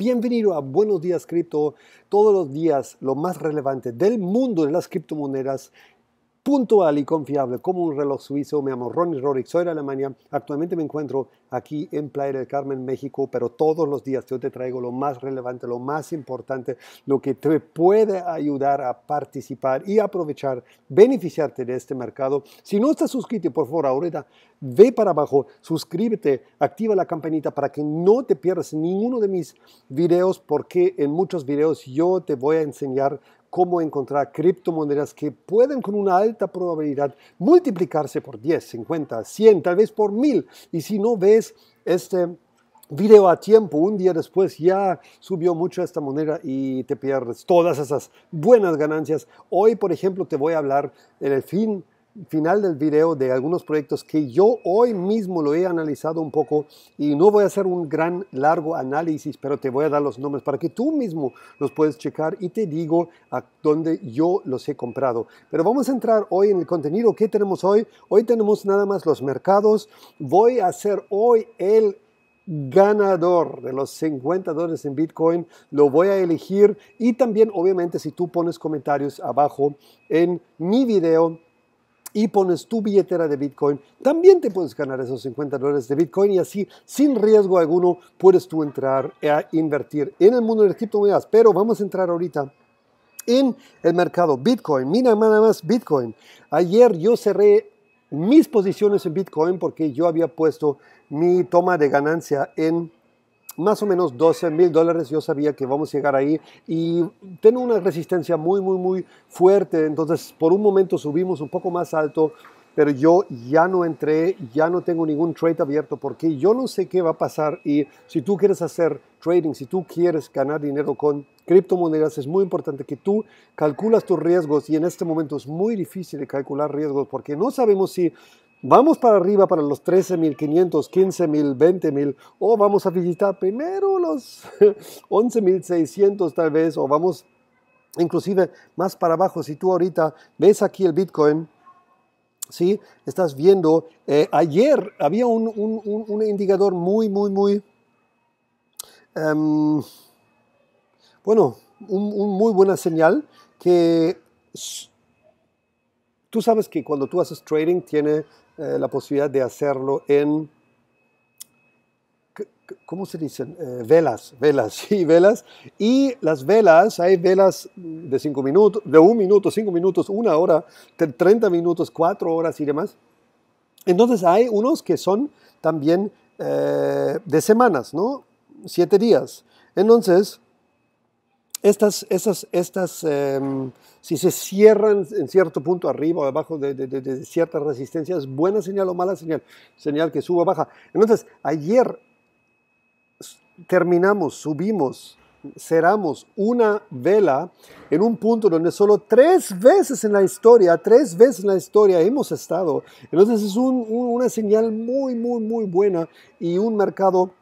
Bienvenido a Buenos Días Cripto. Todos los días lo más relevante del mundo de las criptomonedas puntual y confiable como un reloj suizo. Me llamo Ronnie Rorick, soy de Alemania. Actualmente me encuentro aquí en Playa del Carmen, México, pero todos los días yo te traigo lo más relevante, lo más importante, lo que te puede ayudar a participar y aprovechar, beneficiarte de este mercado. Si no estás suscrito, por favor, ahorita ve para abajo, suscríbete, activa la campanita para que no te pierdas ninguno de mis videos, porque en muchos videos yo te voy a enseñar cómo encontrar criptomonedas que pueden con una alta probabilidad multiplicarse por 10, 50, 100, tal vez por 1000. Y si no ves este video a tiempo, un día después ya subió mucho esta moneda y te pierdes todas esas buenas ganancias. Hoy, por ejemplo, te voy a hablar en el fin final del video de algunos proyectos que yo hoy mismo lo he analizado un poco y no voy a hacer un gran largo análisis, pero te voy a dar los nombres para que tú mismo los puedes checar y te digo a dónde yo los he comprado. Pero vamos a entrar hoy en el contenido. que tenemos hoy? Hoy tenemos nada más los mercados. Voy a hacer hoy el ganador de los 50 dólares en Bitcoin. Lo voy a elegir y también obviamente si tú pones comentarios abajo en mi video y pones tu billetera de Bitcoin, también te puedes ganar esos 50 dólares de Bitcoin y así, sin riesgo alguno, puedes tú entrar a invertir en el mundo de las criptomonedas. Pero vamos a entrar ahorita en el mercado Bitcoin. Mira nada más Bitcoin. Ayer yo cerré mis posiciones en Bitcoin porque yo había puesto mi toma de ganancia en más o menos 12 mil dólares, yo sabía que vamos a llegar ahí y tengo una resistencia muy, muy, muy fuerte, entonces por un momento subimos un poco más alto, pero yo ya no entré, ya no tengo ningún trade abierto porque yo no sé qué va a pasar y si tú quieres hacer trading, si tú quieres ganar dinero con criptomonedas, es muy importante que tú calculas tus riesgos y en este momento es muy difícil de calcular riesgos porque no sabemos si Vamos para arriba para los 13.500, 15.000, 20.000 o vamos a visitar primero los 11.600 tal vez o vamos inclusive más para abajo. Si tú ahorita ves aquí el Bitcoin, ¿sí? estás viendo, eh, ayer había un, indicador muy, muy, muy, em, bueno, un muy buena señal que tú sabes que cuando tú haces trading tiene eh, la posibilidad de hacerlo en, ¿cómo se dicen? Eh, velas, velas, sí, velas. Y las velas, hay velas de cinco minutos, de un minuto, cinco minutos, una hora, 30 minutos, cuatro horas y demás. Entonces hay unos que son también eh, de semanas, ¿no? Siete días. Entonces, estas, esas estas em, si se cierran en cierto punto arriba o abajo de, ciertas resistencias, buena señal o mala señal, señal que suba o baja. Entonces, ayer terminamos, subimos, cerramos una vela en un punto donde solo tres veces en la historia, tres veces en la historia hemos estado. Entonces es una señal muy, muy, muy buena y un mercado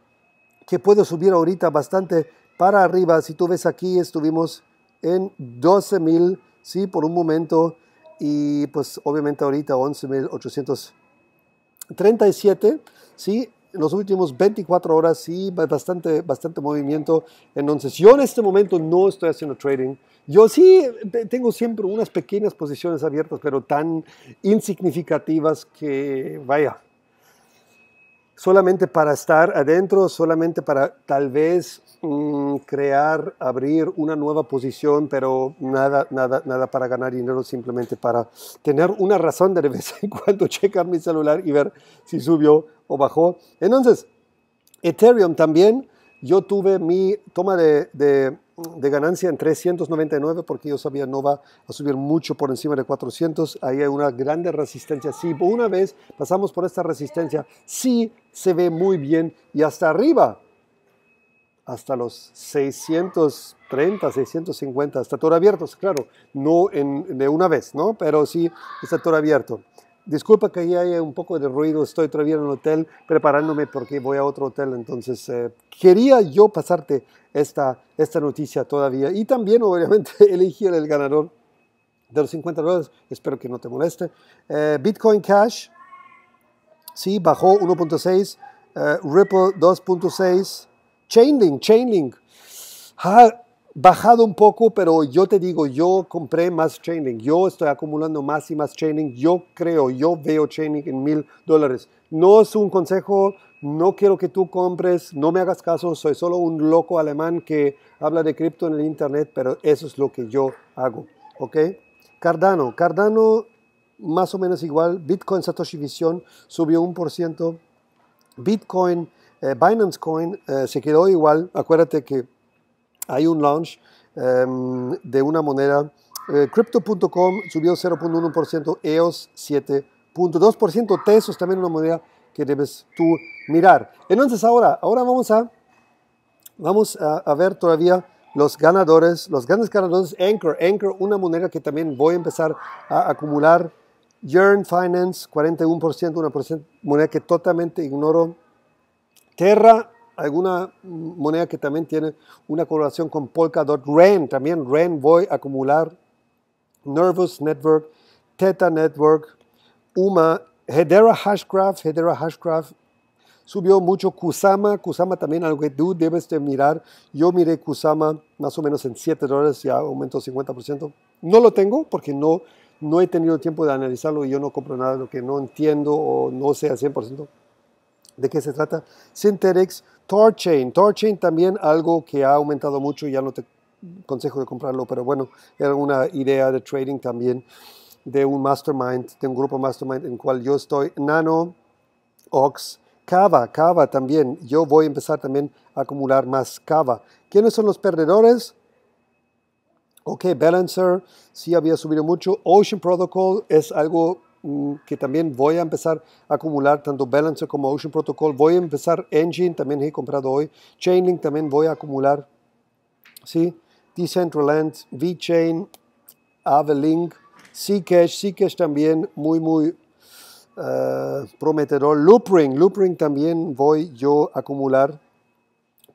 que puede subir ahorita bastante para arriba. Si tú ves aquí, estuvimos en 12.000, ¿sí? Por un momento. Y pues obviamente ahorita 11.837, ¿sí? En los últimos 24 horas, sí, bastante, bastante movimiento. Entonces, yo en este momento no estoy haciendo trading. Yo sí eh, tengo siempre unas pequeñas posiciones abiertas, pero tan insignificativas que, vaya, solamente para estar adentro, solamente para tal vez mm, crear, abrir una nueva posición, pero nada, nada, nada para ganar dinero, simplemente para tener una razón de, de vez en cuando checar mi celular y ver si subió o bajó. Entonces, Ethereum también, yo tuve mi toma de de ganancia en 399 porque yo sabía no va a subir mucho por encima de 400. Ahí hay una grande resistencia. Si una vez pasamos por esta resistencia, sí se ve muy bien y hasta arriba, hasta los 630, 650, está todo abierto, claro, no de una vez, ¿no? Pero sí está todo abierto. Disculpa que haya un poco de ruido, estoy todavía en el hotel preparándome porque voy a otro hotel, entonces eh, quería yo pasarte esta, esta noticia todavía y también obviamente elegir el ganador de los 50 dólares, espero que no te moleste. Eh, Bitcoin Cash, sí, bajó 1.6, eh, Ripple 2.6, Chainlink, Chainlink. Ah, bajado un poco, pero yo te digo, yo compré más chaining, yo estoy acumulando más y más chaining, yo creo, yo veo chaining en mil dólares. No es un consejo, no quiero que tú compres, no me hagas caso, soy solo un loco alemán que habla de cripto en el internet, pero eso es lo que yo hago, ¿ok? Cardano, Cardano más o menos igual, Bitcoin Satoshi Vision subió un por ciento Bitcoin, eh, Binance Coin eh, se quedó igual, acuérdate que hay un launch em, de una moneda. Eh, Crypto.com subió 0.1%, EOS 7.2%, Tesos también una moneda que debes tú mirar. Entonces ahora, ahora vamos a, vamos a, a ver todavía los ganadores, los grandes ganadores, Anchor, Anchor, una moneda que también voy a empezar a acumular, Yearn Finance, 41%, una moneda que totalmente ignoro, Terra, alguna moneda que también tiene una correlación con Polkadot, REN, también REN voy a acumular, Nervous Network, Theta Network, UMA, Hedera Hashgraph, Hedera Hashgraph subió mucho, Kusama, Kusama también algo que tú debes de mirar, yo miré Kusama más o menos en 7 dólares, ya aumentó 50%, no lo tengo porque no, no he tenido tiempo de analizarlo y yo no compro nada de lo que no entiendo o no sé al 100% de qué se trata. Synthetics, Torchain. Torchain también algo que ha aumentado mucho, ya no te consejo de comprarlo, pero bueno, era una idea de trading también de un mastermind, de un grupo mastermind en cual yo estoy, Nano, Ox, Cava, Cava también. Yo voy a empezar también a acumular más Cava. ¿Quiénes son los perdedores? Ok, Balancer, sí había subido mucho. Ocean Protocol es algo que también voy a empezar a acumular tanto balance como Ocean Protocol. Voy a empezar Engine, también he comprado hoy. Chainlink también voy a acumular. ¿sí? Decentraland, VeChain, Avelink, Seacash, Seacash también muy, muy eh, prometedor. Loopring, Loopring también voy yo a acumular.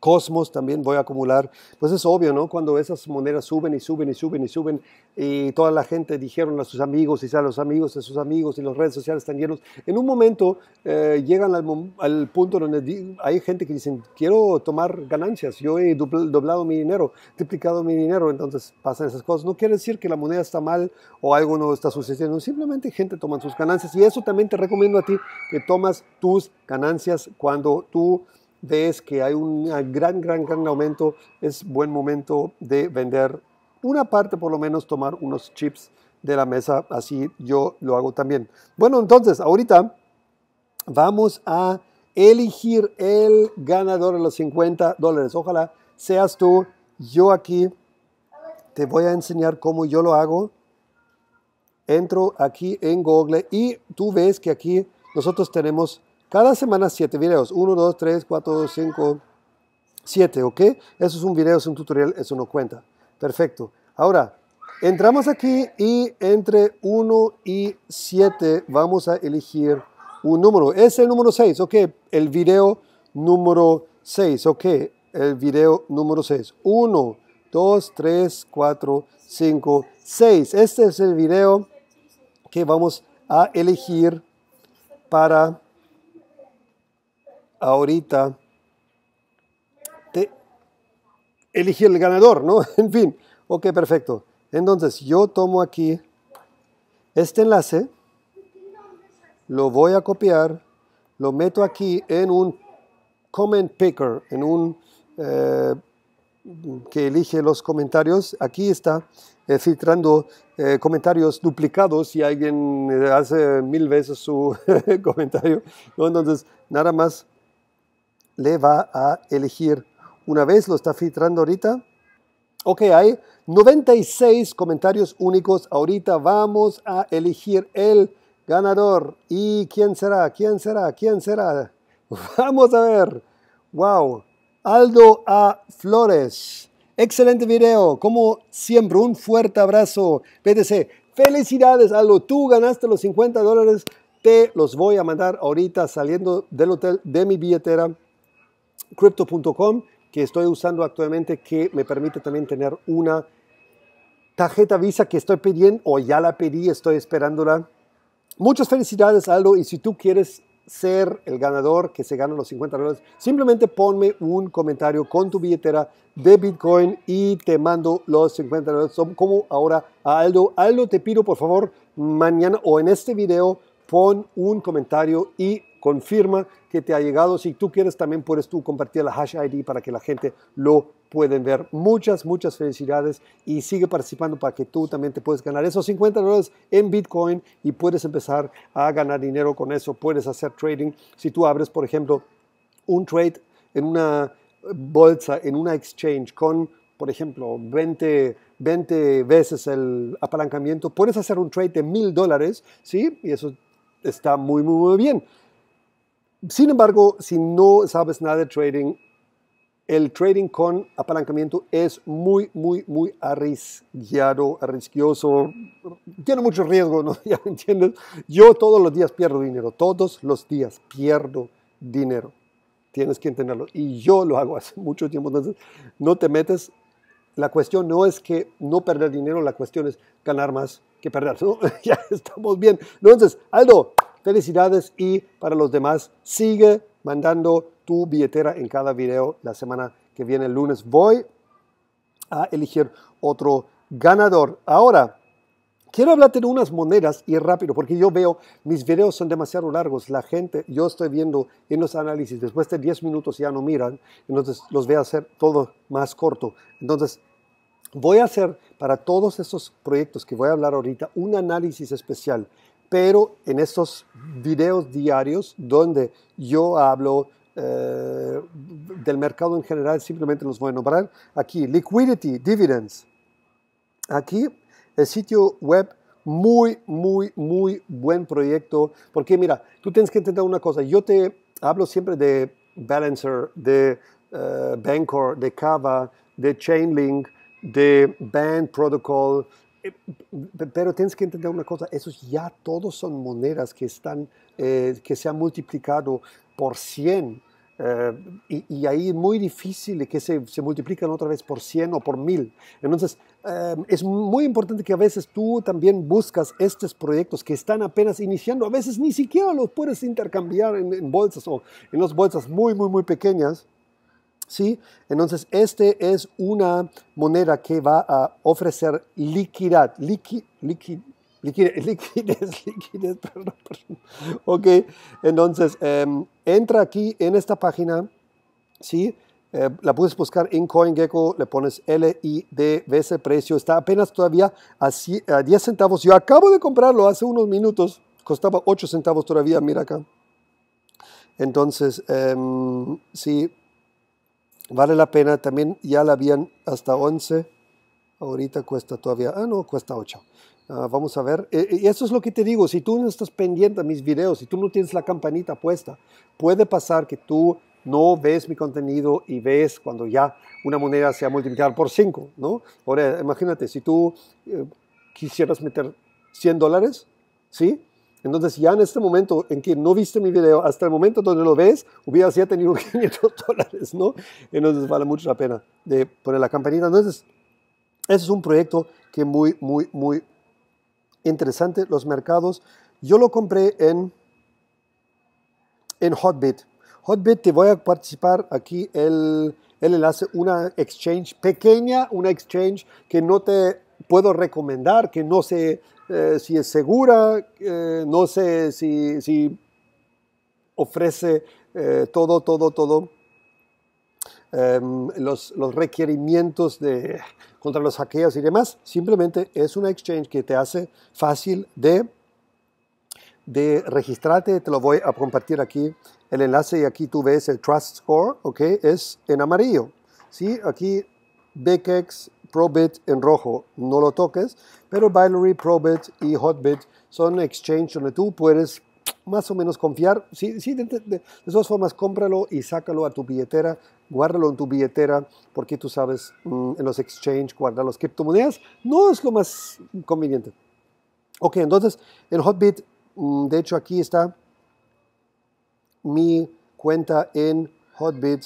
Cosmos también voy a acumular. Pues es obvio, ¿no? Cuando esas monedas suben y suben y suben y suben y toda la gente dijeron a sus amigos y a los amigos de sus amigos y las redes sociales están llenos, en un momento eh, llegan al, punto donde hay gente que dicen, quiero tomar ganancias, yo he doblado mi dinero, triplicado mi dinero, entonces pasan esas cosas. No quiere decir que la moneda está mal o algo no está sucediendo, simplemente gente toma sus ganancias y eso también te recomiendo a ti que tomas tus ganancias cuando tú... Ves que hay un gran, gran, gran aumento, es buen momento de vender una parte, por lo menos tomar unos chips de la mesa, así yo lo hago también. Bueno, entonces, ahorita vamos a elegir el ganador de los 50 dólares. Ojalá seas tú, yo aquí te voy a enseñar cómo yo lo hago. Entro aquí en Google y tú ves que aquí nosotros tenemos cada semana 7 videos. 1, 2, 3, 4, 5, 7, ¿ok? Eso es un video, es un tutorial, eso no cuenta. Perfecto. Ahora, entramos aquí y entre 1 y 7 vamos a elegir un número. Es el número 6, ¿ok? El video número 6, ¿ok? El video número 6. 1, 2, 3, 4, 5, 6. Este es el video que vamos a elegir para ahorita elegir el ganador, ¿no? En fin, ok, perfecto. Entonces, yo tomo aquí este enlace, lo voy a copiar, lo meto aquí en un comment picker, en un eh, que elige los comentarios. Aquí está eh, filtrando eh, comentarios duplicados si alguien hace mil veces su comentario. Entonces, nada más le va a elegir. Una vez lo está filtrando ahorita. Ok, hay 96 comentarios únicos. Ahorita vamos a elegir el ganador. ¿Y quién será? ¿Quién será? ¿Quién será? Vamos a ver. Wow. Aldo A. Flores. Excelente video. Como siempre, un fuerte abrazo. BTC. Felicidades, Aldo. Tú ganaste los 50 dólares. Te los voy a mandar ahorita saliendo del hotel de mi billetera Crypto.com que estoy usando actualmente que me permite también tener una tarjeta Visa que estoy pidiendo o ya la pedí, estoy esperándola. Muchas felicidades Aldo y si tú quieres ser el ganador que se gana los 50 dólares, simplemente ponme un comentario con tu billetera de Bitcoin y te mando los 50 dólares. Son como ahora a Aldo. Aldo, te pido por favor mañana o en este video pon un comentario y confirma que te ha llegado. Si tú quieres, también puedes tú compartir la hash ID para que la gente lo pueda ver. Muchas, muchas felicidades y sigue participando para que tú también te puedes ganar esos 50 dólares en Bitcoin y puedes empezar a ganar dinero con eso. Puedes hacer trading. Si tú abres, por ejemplo, un trade en una bolsa, en una exchange con, por ejemplo, 20 20 veces el apalancamiento, puedes hacer un trade de mil dólares, ¿sí? Y eso está muy, muy, muy bien. Sin embargo, si no sabes nada de trading, el trading con apalancamiento es muy, muy, muy arriesgado, arriesgoso, tiene mucho riesgo, ¿no? Ya me entiendes. Yo todos los días pierdo dinero, todos los días pierdo dinero. Tienes que entenderlo. Y yo lo hago hace mucho tiempo, entonces no te metes. La cuestión no es que no perder dinero, la cuestión es ganar más que perder. ¿no? ya estamos bien. Entonces, Aldo, Felicidades y para los demás, sigue mandando tu billetera en cada video la semana que viene, el lunes. Voy a elegir otro ganador. Ahora, quiero hablarte de unas monedas y rápido, porque yo veo, mis videos son demasiado largos. La gente, yo estoy viendo en los análisis, después de 10 minutos ya no miran, entonces los voy a hacer todo más corto. Entonces, voy a hacer para todos estos proyectos que voy a hablar ahorita un análisis especial pero en estos videos diarios donde yo hablo eh, del mercado en general, simplemente los voy a nombrar aquí. Liquidity, dividends. Aquí el sitio web, muy, muy, muy buen proyecto, porque mira, tú tienes que entender una cosa, yo te hablo siempre de Balancer, de eh, Bancor, de Cava, de Chainlink, de Band Protocol, eh, pero tienes que entender una cosa, esos ya todos son monedas que, están, eh, que se han multiplicado por 100 eh, y, ahí es muy difícil que se, se, multiplican otra vez por 100 o por 1000. Entonces, es muy importante que a veces tú también buscas estos proyectos que están apenas iniciando. A veces ni siquiera los puedes intercambiar en, en bolsas o en las bolsas muy, muy, muy pequeñas ¿Sí? Entonces, este es una moneda que va a ofrecer liquidez, liqui, liqui, liquidez, liquidez, perdón, Ok, entonces, em, entra aquí en esta página, ¿sí? Eh, la puedes buscar en CoinGecko, le pones LID, ves el precio, está apenas todavía a, 10 centavos. Yo acabo de comprarlo hace unos minutos, costaba 8 centavos todavía, mira acá. Entonces, em, sí, Vale la pena, también ya la habían hasta 11, ahorita cuesta todavía, ah no, cuesta 8. Ah, vamos a ver, eh, eh, y eso es lo que te digo, si tú no estás pendiente a mis videos, si tú no tienes la campanita puesta, puede pasar que tú no ves mi contenido y ves cuando ya una moneda se ha multiplicado por 5, ¿no? Ahora, imagínate, si tú eh, quisieras meter 100 dólares, ¿sí? Entonces ya en este momento en que no viste mi video, hasta el momento donde lo ves, hubieras ya tenido 500 dólares, ¿no? Entonces vale mucho la pena de poner la campanita. Entonces, ese es un proyecto que muy, muy, muy interesante. Los mercados, yo lo compré en, en Hotbit. Hotbit, te voy a participar aquí el, el enlace, una exchange pequeña, una exchange que no te puedo recomendar, que no sé eh, si es segura, eh, no sé si, si ofrece eh, todo, todo, todo. Em, los, requerimientos de, contra los hackeos y demás, simplemente es una exchange que te hace fácil de, de registrarte. Te lo voy a compartir aquí el enlace y aquí tú ves el Trust Score, ¿ok? Es en amarillo. ¿sí? Aquí BKEX Probit en rojo no lo toques, pero Binary, Probit y Hotbit son exchange donde tú puedes más o menos confiar. Sí, sí de, todas formas, cómpralo y sácalo a tu billetera, guárdalo en tu billetera, porque tú sabes, mm, en los exchange guardar las criptomonedas no es lo más conveniente. Ok, entonces en Hotbit, mm, de hecho aquí está mi cuenta en Hotbit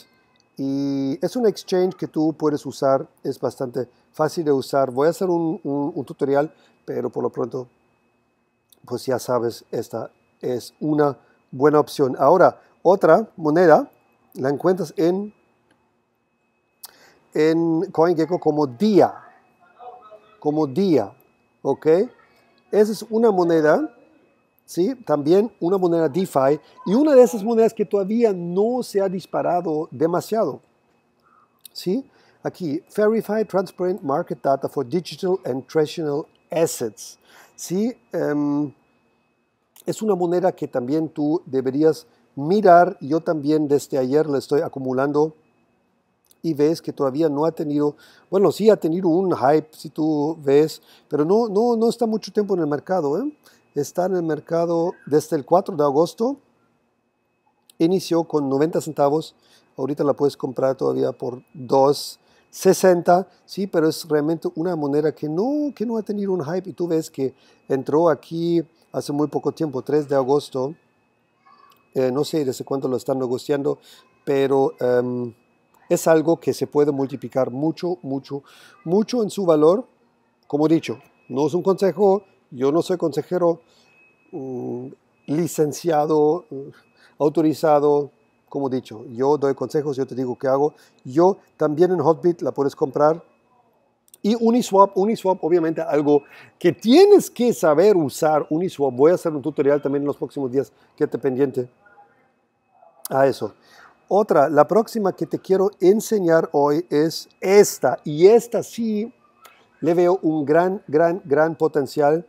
y es un exchange que tú puedes usar, es bastante fácil de usar. Voy a hacer un, tutorial, pero por lo pronto, pues ya sabes, esta es una buena opción. Ahora, otra moneda la encuentras en, en CoinGecko como día Como día ¿ok? Esa es una moneda ¿sí? también una moneda DeFi y una de esas monedas que todavía no se ha disparado demasiado. ¿sí? Aquí, Verify Transparent Market Data for Digital and Traditional Assets. ¿sí? Em, es una moneda que también tú deberías mirar. Yo también desde ayer le estoy acumulando y ves que todavía no ha tenido, bueno, sí ha tenido un hype, si tú ves, pero no, no, no está mucho tiempo en el mercado. ¿eh? está en el mercado desde el 4 de agosto. Inició con 90 centavos. Ahorita la puedes comprar todavía por 2.60, sí, pero es realmente una moneda que no, que no ha tenido un hype. Y tú ves que entró aquí hace muy poco tiempo, 3 de agosto. Eh, no sé desde cuánto lo están negociando, pero em, es algo que se puede multiplicar mucho, mucho, mucho en su valor. Como dicho, no es un consejo, yo no soy consejero mm, licenciado, mm, autorizado, como dicho, yo doy consejos, yo te digo qué hago. Yo también en Hotbit la puedes comprar. Y Uniswap, Uniswap obviamente algo que tienes que saber usar. Uniswap, voy a hacer un tutorial también en los próximos días, quédate pendiente a eso. Otra, la próxima que te quiero enseñar hoy es esta. Y esta sí le veo un gran, gran, gran potencial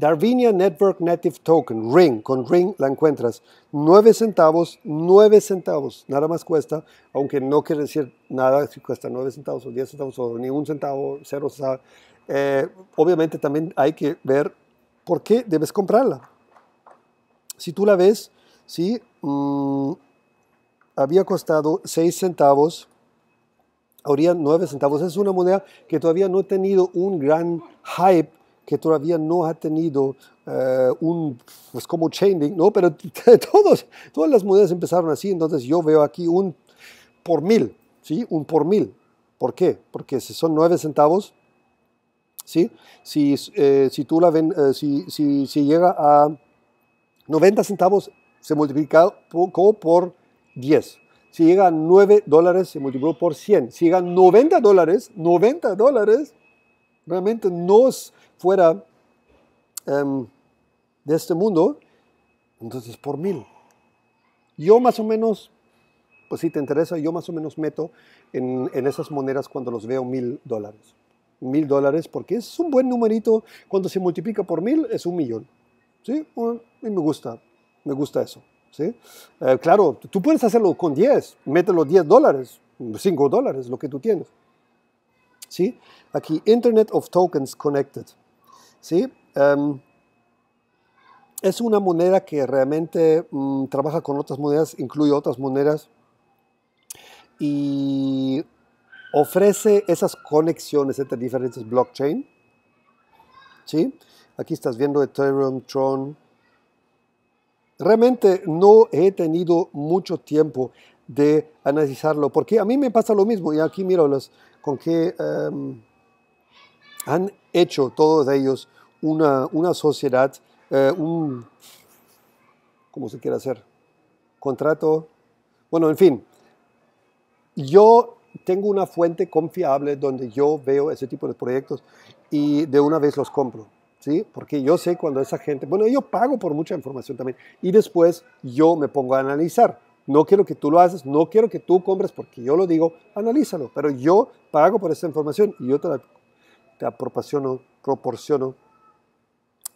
Darwinia Network Native Token, Ring, con Ring la encuentras 9 centavos, 9 centavos, nada más cuesta, aunque no quiere decir nada si cuesta 9 centavos o 10 centavos o ni un centavo, cero centavos. Eh, obviamente también hay que ver por qué debes comprarla. Si tú la ves, sí, mm, había costado 6 centavos, habría 9 centavos. Es una moneda que todavía no ha tenido un gran hype que todavía no ha tenido eh, un, pues como Chainlink, ¿no? Pero todos, todas las monedas empezaron así, entonces yo veo aquí un por mil, ¿sí? Un por mil. ¿Por qué? Porque si son nueve centavos, ¿sí? Si, eh, si tú la ven, eh, si, si, llega a 90 centavos, se multiplica por, por 10. Si llega a 9 dólares, se multiplicó por 100. Si llega a 90 dólares, 90 dólares, realmente no es, fuera em, de este mundo, entonces por mil. Yo más o menos, pues si te interesa, yo más o menos meto en, en esas monedas cuando los veo mil dólares. Mil dólares porque es un buen numerito, cuando se multiplica por mil es un millón. ¿Sí? y me gusta, me gusta eso. ¿sí? Eh, claro, tú puedes hacerlo con 10, mételo 10 dólares, 5 dólares, lo que tú tienes. ¿Sí? Aquí, Internet of Tokens Connected. Em, es una moneda que realmente mm, trabaja con otras monedas, incluye otras monedas y ofrece esas conexiones entre diferentes blockchain. Aquí estás viendo Ethereum, Tron. Realmente no he tenido mucho tiempo de analizarlo porque a mí me pasa lo mismo y aquí miro los, con qué... Em, han hecho todos ellos una, sociedad, eh, un, ¿cómo se quiere hacer? Contrato. Bueno, en fin, yo tengo una fuente confiable donde yo veo ese tipo de proyectos y de una vez los compro. ¿Sí? Porque yo sé cuando esa gente, bueno, yo pago por mucha información también y después yo me pongo a analizar. No quiero que tú lo haces, no quiero que tú compres porque yo lo digo, analízalo, pero yo pago por esa información y yo te la te proporciono,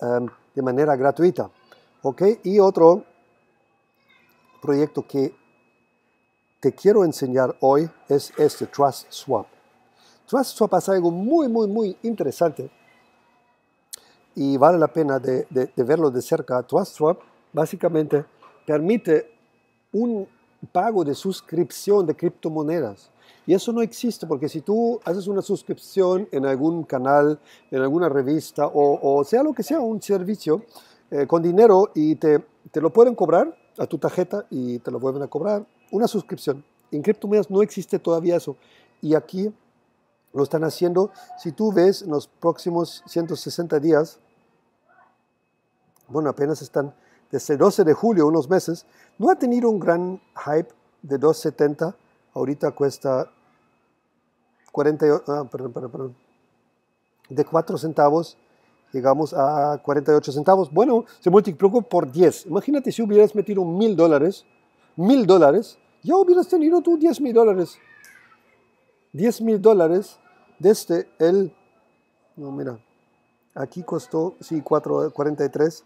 em, de manera gratuita. ¿Ok? Y otro proyecto que te quiero enseñar hoy es este, Trust Swap. Trust Swap algo muy, muy, muy interesante y vale la pena de, de verlo de cerca. Trust Swap básicamente permite un pago de suscripción de criptomonedas y eso no existe, porque si tú haces una suscripción en algún canal, en alguna revista, o, sea lo que sea, un servicio, eh, con dinero y te, lo pueden cobrar a tu tarjeta y te lo vuelven a cobrar, una suscripción. En criptomonedas no existe todavía eso. Y aquí lo están haciendo. Si tú ves en los próximos 160 días, bueno, apenas están desde el 12 de julio, unos meses, no ha tenido un gran hype de 270 ahorita cuesta 40, ah, perdón, perdón, de 4 centavos llegamos a 48 centavos. Bueno, se multiplicó por 10. Imagínate si hubieras metido mil dólares, mil dólares, ya hubieras tenido tú 10 mil dólares. 10 mil dólares desde este, el... No, mira, aquí costó, sí, 4, 43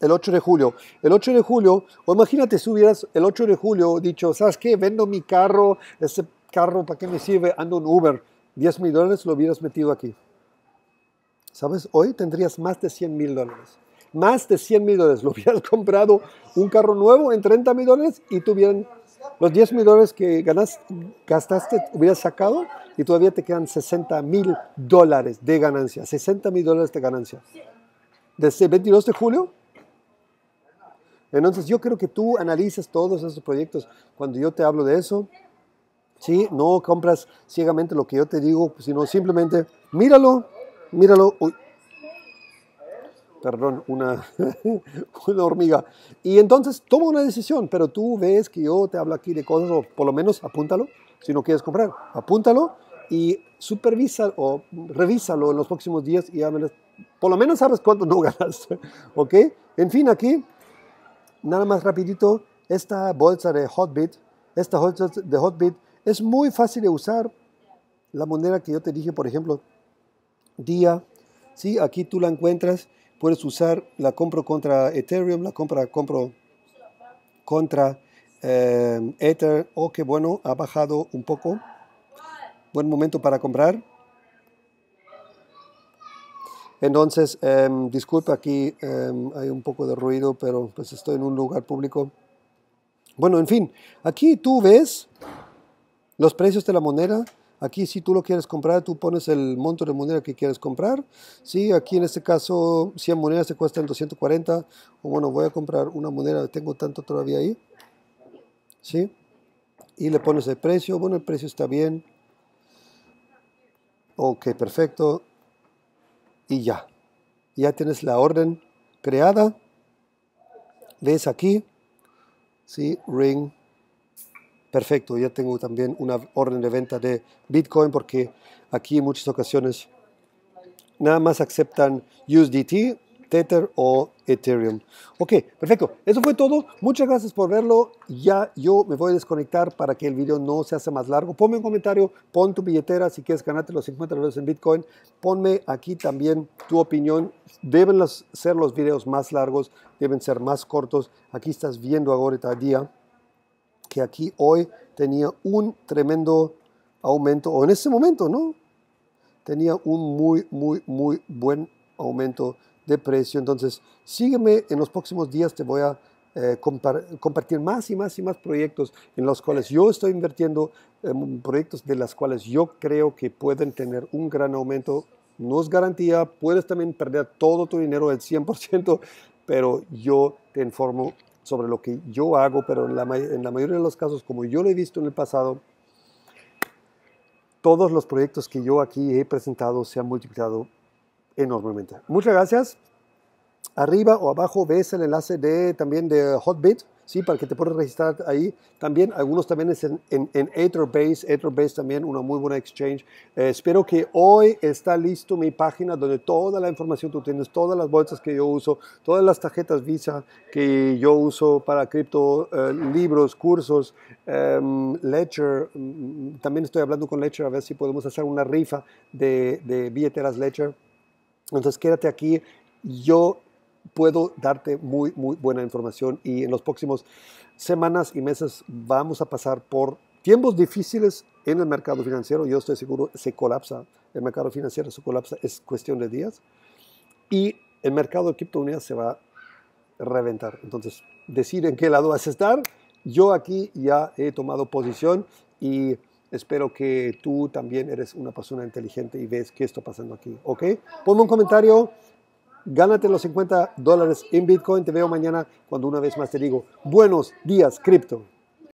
el 8 de julio. El 8 de julio, o imagínate si hubieras el 8 de julio dicho, ¿sabes qué? Vendo mi carro, ese carro, ¿para qué me sirve? Ando en Uber. 10 mil dólares lo hubieras metido aquí. ¿Sabes? Hoy tendrías más de 100 mil dólares. Más de 100 mil dólares. Lo hubieras comprado un carro nuevo en 30 mil dólares y tuvieran los 10 mil dólares que ganas, gastaste, hubieras sacado y todavía te quedan 60 mil dólares de ganancia. 60 mil dólares de ganancia. Desde el 22 de julio entonces yo creo que tú analizas todos esos proyectos. Cuando yo te hablo de eso, ¿sí? no compras ciegamente lo que yo te digo, sino simplemente míralo, míralo. Perdón, una, una hormiga. Y entonces toma una decisión, pero tú ves que yo te hablo aquí de cosas, o por lo menos apúntalo, si no quieres comprar, apúntalo y supervisa o revísalo en los próximos días y ya por lo menos sabes cuánto no ganaste, ¿Ok? En fin, aquí nada más rapidito, esta bolsa de Hotbit, esta bolsa de Hotbit es muy fácil de usar. La moneda que yo te dije, por ejemplo, día, ¿sí? aquí tú la encuentras, puedes usar, la compro contra Ethereum, la compra, compro contra eh, Ether, o oh, qué bueno, ha bajado un poco. Buen momento para comprar. Entonces, eh, em, disculpa aquí, em, hay un poco de ruido, pero pues estoy en un lugar público. Bueno, en fin, aquí tú ves los precios de la moneda. Aquí si tú lo quieres comprar, tú pones el monto de moneda que quieres comprar. Sí, aquí en este caso 100 monedas te cuestan 240. O bueno, voy a comprar una moneda, tengo tanto todavía ahí. Sí. Y le pones el precio. Bueno, el precio está bien. Ok, perfecto y ya. Ya tienes la orden creada. Ves aquí, sí, ring. Perfecto, ya tengo también una orden de venta de Bitcoin porque aquí en muchas ocasiones nada más aceptan USDT Tether o Ethereum. Ok, perfecto. Eso fue todo. Muchas gracias por verlo. Ya yo me voy a desconectar para que el video no se hace más largo. Ponme un comentario, pon tu billetera si quieres ganarte los 50 dólares en Bitcoin. Ponme aquí también tu opinión. Deben ser los videos más largos, deben ser más cortos. Aquí estás viendo ahorita día que aquí hoy tenía un tremendo aumento, o en ese momento, ¿no? Tenía un muy, muy, muy buen aumento de precio. Entonces, sígueme, en los próximos días te voy a eh, compartir más y más y más proyectos en los cuales yo estoy invirtiendo, em, proyectos de los cuales yo creo que pueden tener un gran aumento. No es garantía, puedes también perder todo tu dinero, el 100%, pero yo te informo sobre lo que yo hago, pero en la, en la mayoría de los casos, como yo lo he visto en el pasado, todos los proyectos que yo aquí he presentado se han multiplicado enormemente. Muchas gracias. Arriba o abajo ves el enlace de, también de Hotbit, ¿sí? para que te puedas registrar ahí. También algunos también es en, Etherbase, Etherbase también una muy buena exchange. Eh, espero que hoy está listo mi página donde toda la información tú tienes, todas las bolsas que yo uso, todas las tarjetas Visa que yo uso para cripto, eh, libros, cursos, em, Ledger. Mm, mm, también estoy hablando con Ledger a ver si podemos hacer una rifa de, de billeteras Ledger entonces quédate aquí, yo puedo darte muy, muy buena información y en los próximos semanas y meses vamos a pasar por tiempos difíciles en el mercado financiero. Yo estoy seguro, se colapsa, el mercado financiero se colapsa, es cuestión de días. Y el mercado de criptomonedas se va a reventar. Entonces, decir en qué lado vas a estar. Yo aquí ya he tomado posición y Espero que tú también eres una persona inteligente y ves qué está pasando aquí, ¿ok? Ponme un comentario, gánate los 50 dólares en Bitcoin, te veo mañana cuando una vez más te digo, buenos días, cripto.